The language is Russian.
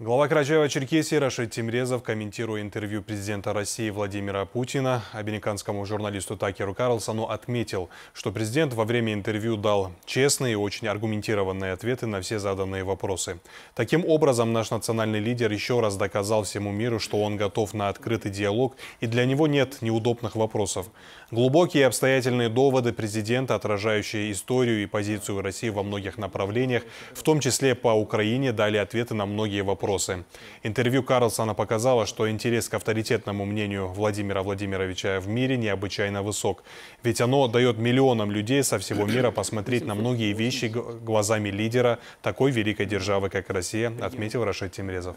Глава Карачаева-Черкесии Рашид Тимрезов, комментируя интервью президента России Владимира Путина, американскому журналисту Такеру Карлсону отметил, что президент во время интервью дал честные и очень аргументированные ответы на все заданные вопросы. Таким образом, наш национальный лидер еще раз доказал всему миру, что он готов на открытый диалог, и для него нет неудобных вопросов. Глубокие и обстоятельные доводы президента, отражающие историю и позицию России во многих направлениях, в том числе по Украине, дали ответы на многие вопросы опросы. Интервью Карлсона показало, что интерес к авторитетному мнению Владимира Владимировича в мире необычайно высок. Ведь оно дает миллионам людей со всего мира посмотреть на многие вещи глазами лидера такой великой державы, как Россия, отметил Рашид Тимрезов.